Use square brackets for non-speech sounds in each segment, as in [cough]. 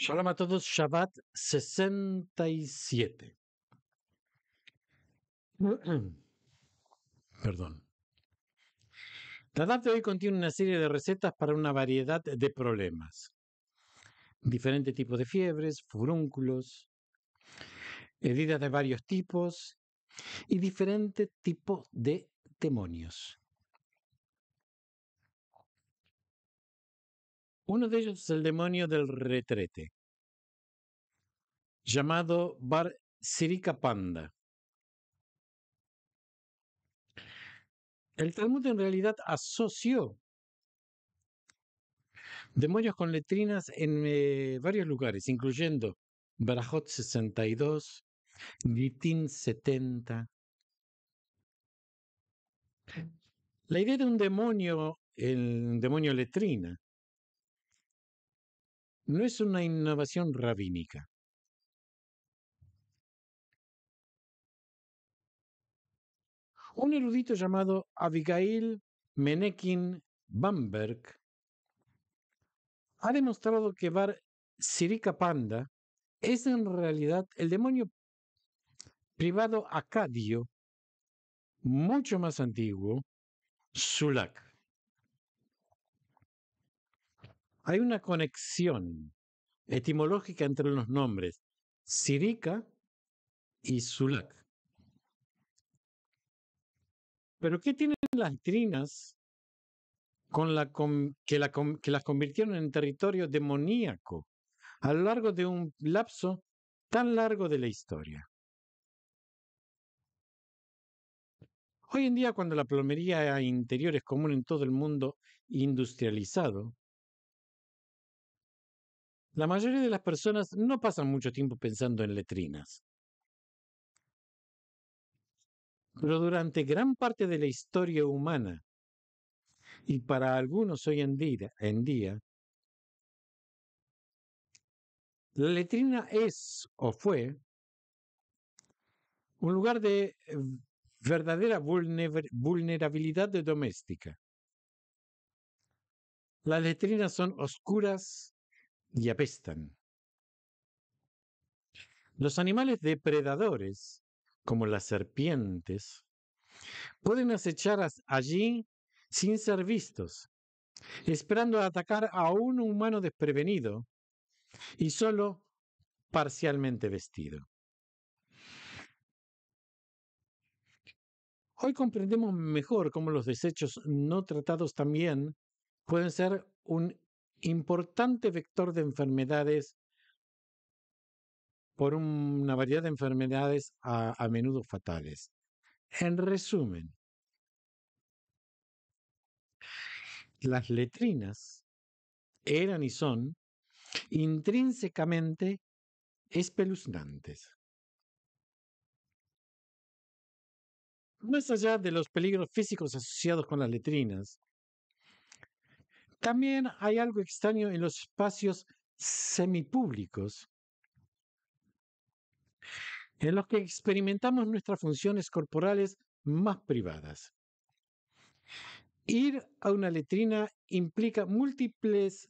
Shalom a todos, Shabbat 67. [clears throat] Perdón. La de hoy contiene una serie de recetas para una variedad de problemas. Diferentes tipos de fiebres, furúnculos, heridas de varios tipos y diferentes tipos de demonios. Uno de ellos es el demonio del retrete, llamado Bar Panda. El Talmud en realidad asoció demonios con letrinas en eh, varios lugares, incluyendo Barajot 62, Gitin 70. La idea de un demonio, el demonio letrina, no es una innovación rabínica. Un erudito llamado Abigail Menekin Bamberg ha demostrado que Bar Sirika Panda es en realidad el demonio privado acadio mucho más antiguo, Sulak. Hay una conexión etimológica entre los nombres Sirica y Sulac. Pero ¿qué tienen las trinas que, que las convirtieron en territorio demoníaco a lo largo de un lapso tan largo de la historia? Hoy en día, cuando la plomería interior es común en todo el mundo industrializado, la mayoría de las personas no pasan mucho tiempo pensando en letrinas. Pero durante gran parte de la historia humana, y para algunos hoy en día, en día la letrina es o fue un lugar de eh, verdadera vulnerabilidad doméstica. Las letrinas son oscuras, y apestan. Los animales depredadores, como las serpientes, pueden acechar allí sin ser vistos, esperando atacar a un humano desprevenido y solo parcialmente vestido. Hoy comprendemos mejor cómo los desechos no tratados también pueden ser un importante vector de enfermedades por una variedad de enfermedades a, menudo fatales. En resumen, las letrinas eran y son intrínsecamente espeluznantes. Más allá de los peligros físicos asociados con las letrinas, también hay algo extraño en los espacios semipúblicos, en los que experimentamos nuestras funciones corporales más privadas. Ir a una letrina implica múltiples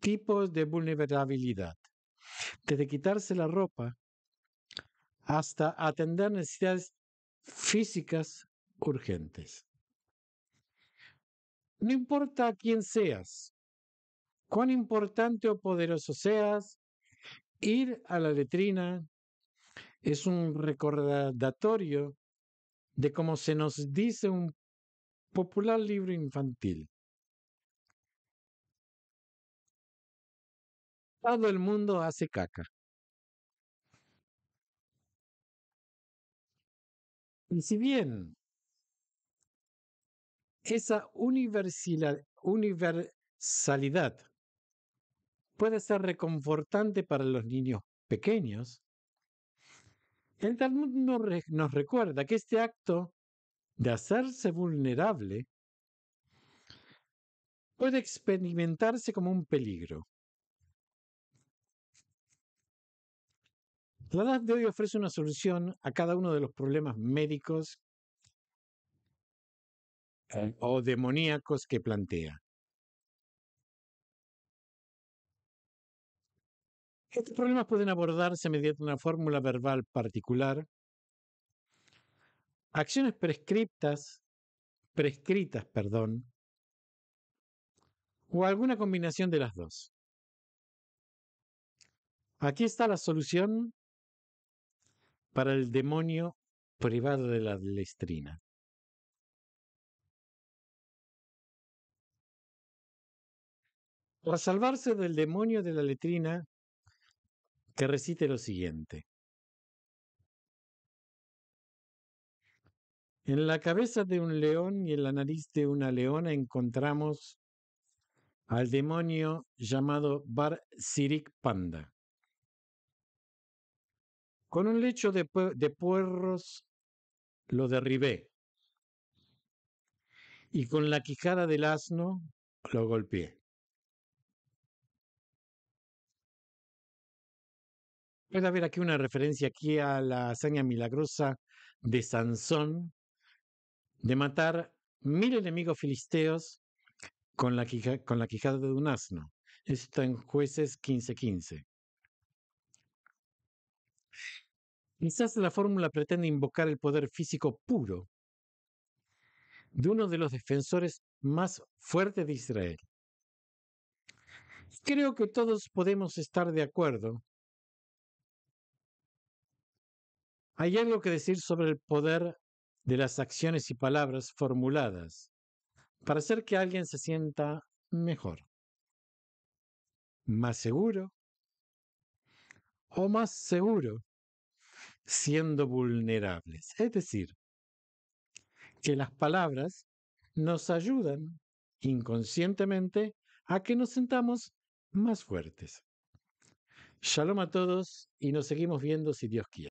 tipos de vulnerabilidad, desde quitarse la ropa hasta atender necesidades físicas urgentes. No importa quién seas, cuán importante o poderoso seas, ir a la letrina es un recordatorio de cómo se nos dice un popular libro infantil. Todo el mundo hace caca. Y si bien esa universalidad puede ser reconfortante para los niños pequeños, el Talmud nos recuerda que este acto de hacerse vulnerable puede experimentarse como un peligro. La edad de hoy ofrece una solución a cada uno de los problemas médicos eh, o demoníacos que plantea. Estos problemas pueden abordarse mediante una fórmula verbal particular, acciones prescriptas, prescritas, perdón, o alguna combinación de las dos. Aquí está la solución para el demonio privado de la lestrina. Para salvarse del demonio de la letrina, que recite lo siguiente. En la cabeza de un león y en la nariz de una leona encontramos al demonio llamado Bar Sirik Panda. Con un lecho de, de puerros lo derribé y con la quijada del asno lo golpeé. Puede haber aquí una referencia aquí a la hazaña milagrosa de Sansón de matar mil enemigos filisteos con la, quijada de un asno. Esto está en jueces 15:15. Quizás la fórmula pretende invocar el poder físico puro de uno de los defensores más fuertes de Israel. Creo que todos podemos estar de acuerdo Hay algo que decir sobre el poder de las acciones y palabras formuladas para hacer que alguien se sienta mejor, más seguro o más seguro siendo vulnerables. Es decir, que las palabras nos ayudan inconscientemente a que nos sentamos más fuertes. Shalom a todos y nos seguimos viendo si Dios quiere.